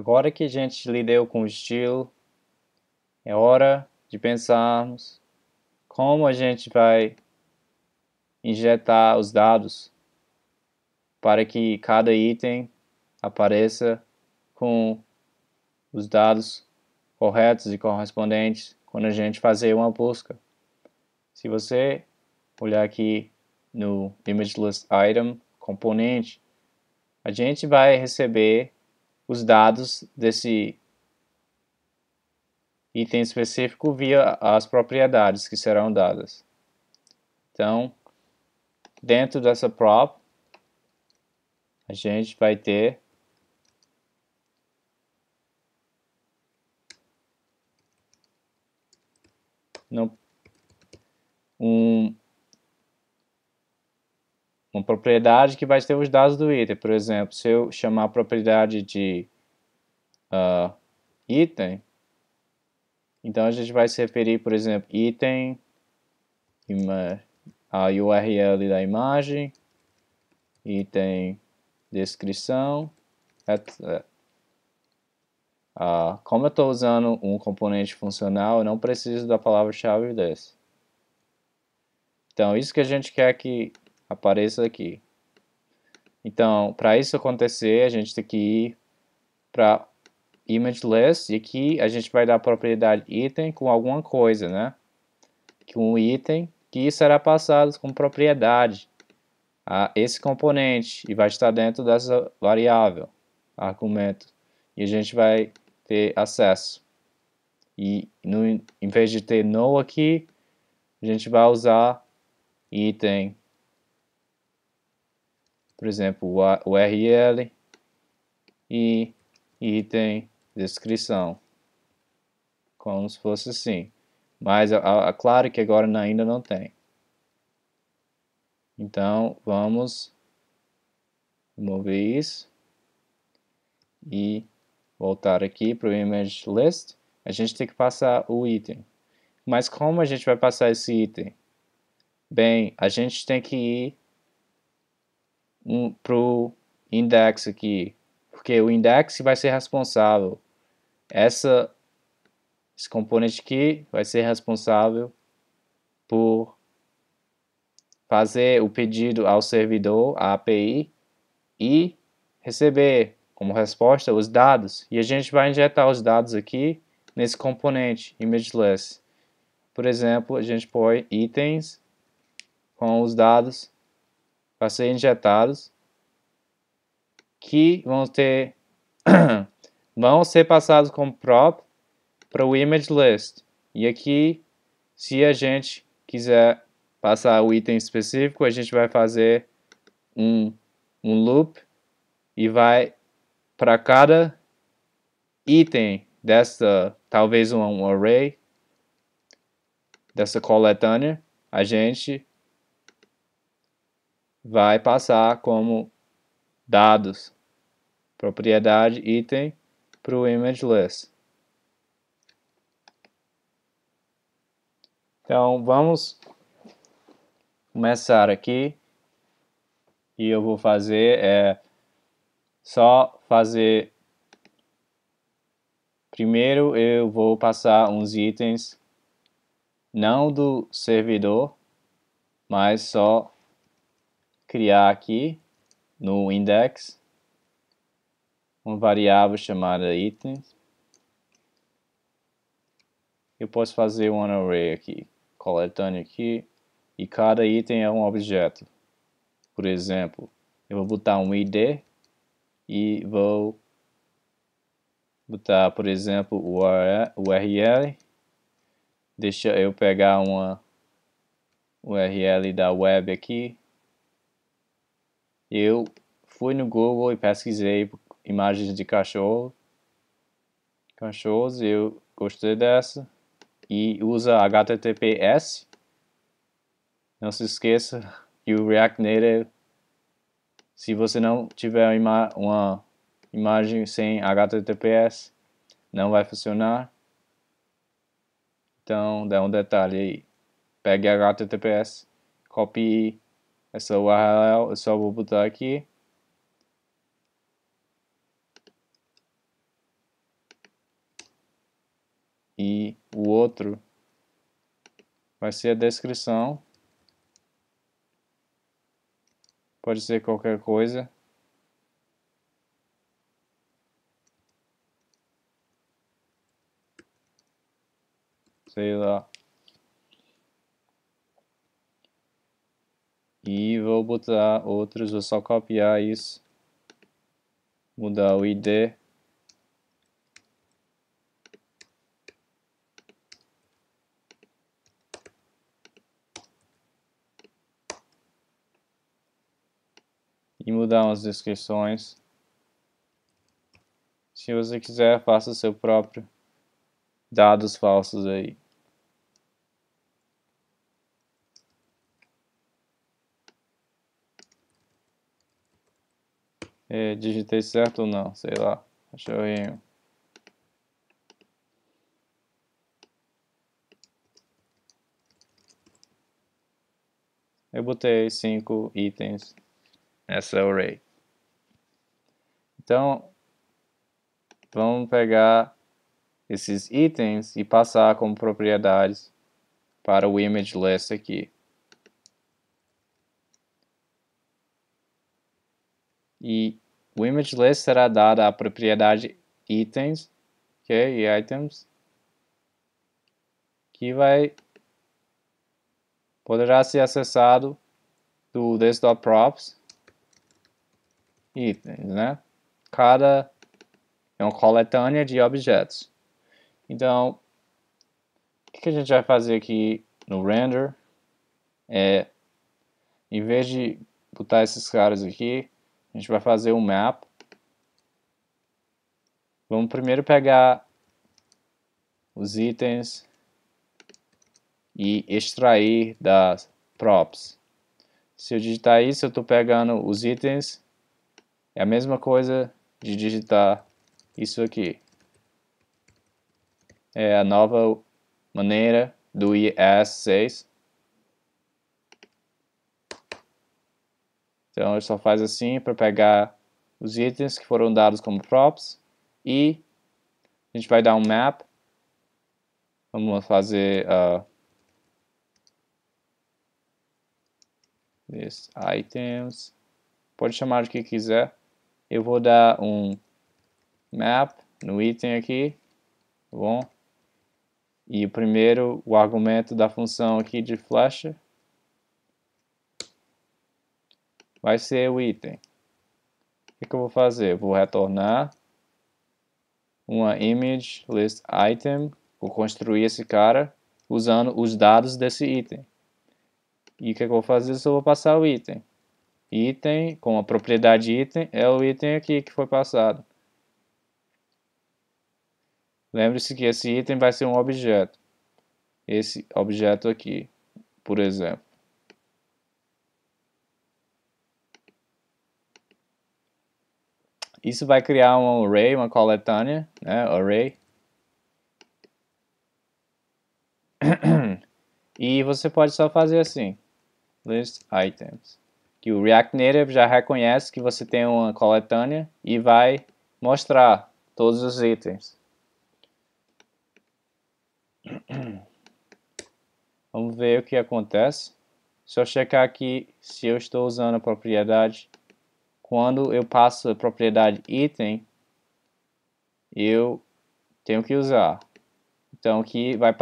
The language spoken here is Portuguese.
Agora que a gente lidou com o estilo, é hora de pensarmos como a gente vai injetar os dados para que cada item apareça com os dados corretos e correspondentes quando a gente fazer uma busca. Se você olhar aqui no ImageList Item componente, a gente vai receber os dados desse item específico via as propriedades que serão dadas. Então, dentro dessa prop, a gente vai ter no propriedade que vai ter os dados do item. Por exemplo, se eu chamar a propriedade de uh, item, então a gente vai se referir, por exemplo, item, a URL da imagem, item descrição, etc. Uh, eh, como eu estou usando um componente funcional, eu não preciso da palavra-chave desse. Então, isso que a gente quer que apareça aqui. Então, para isso acontecer, a gente tem que ir para image list e aqui a gente vai dar a propriedade item com alguma coisa, né? Que um item que será passado com propriedade a esse componente e vai estar dentro dessa variável argumento e a gente vai ter acesso. E no, em vez de ter no aqui, a gente vai usar item por exemplo, URL e item descrição, como se fosse assim. Mas é claro que agora ainda não tem. Então vamos remover isso e voltar aqui para o image list. A gente tem que passar o item. Mas como a gente vai passar esse item? Bem, a gente tem que ir um, pro index aqui, porque o index vai ser responsável. Essa, esse componente aqui vai ser responsável por fazer o pedido ao servidor, a API, e receber como resposta os dados. E a gente vai injetar os dados aqui nesse componente ImageLess. Por exemplo, a gente põe itens com os dados para ser injetados que vão ter vão ser passados como prop para o image list e aqui se a gente quiser passar o item específico a gente vai fazer um, um loop e vai para cada item dessa talvez um, um array dessa coletânea a gente vai passar como dados, propriedade item para o image list Então vamos começar aqui e eu vou fazer é só fazer primeiro eu vou passar uns itens não do servidor mas só criar aqui no index uma variável chamada itens. Eu posso fazer um array aqui, coletando aqui, e cada item é um objeto. Por exemplo, eu vou botar um ID e vou botar, por exemplo, o URL. Deixa eu pegar uma URL da web aqui eu fui no Google e pesquisei imagens de cachorro, cachorros, eu gostei dessa. E usa HTTPS. Não se esqueça e o React Native, se você não tiver uma imagem sem HTTPS, não vai funcionar. Então, dá um detalhe aí. Pegue HTTPS, copie essa URL eu só vou é botar aqui. E o outro vai ser a descrição. Pode ser qualquer coisa. Sei lá. E vou botar outros, vou só copiar isso. Mudar o ID. E mudar umas descrições. Se você quiser, faça seu próprio dados falsos aí. É, digitei certo ou não, sei lá. Cachorrinho. Eu botei cinco itens nessa array. É então, vamos pegar esses itens e passar como propriedades para o image list aqui. E o image list será dada a propriedade itens, ok? E items que vai poderá ser acessado do props itens, né? Cada é uma coletânea de objetos. Então, o que a gente vai fazer aqui no render é, em vez de botar esses caras aqui, a gente vai fazer um mapa. Vamos primeiro pegar os itens e extrair das props. Se eu digitar isso, eu estou pegando os itens. É a mesma coisa de digitar isso aqui. É a nova maneira do IS6 Então ele só faz assim para pegar os itens que foram dados como props e a gente vai dar um map. Vamos fazer uh, ah, this items. Pode chamar de que quiser. Eu vou dar um map no item aqui, tá bom? E primeiro o argumento da função aqui de flash. vai ser o item. O que, que eu vou fazer? Vou retornar uma image list item, vou construir esse cara usando os dados desse item. E o que, que eu vou fazer? Só vou passar o item. Item, com a propriedade item, é o item aqui que foi passado. Lembre-se que esse item vai ser um objeto. Esse objeto aqui, por exemplo. Isso vai criar um array, uma coletânea, né? Array. e você pode só fazer assim, list items. Que o React Native já reconhece que você tem uma coletânea e vai mostrar todos os itens. Vamos ver o que acontece. Se eu checar aqui se eu estou usando a propriedade quando eu passo a propriedade item, eu tenho que usar. Então, aqui vai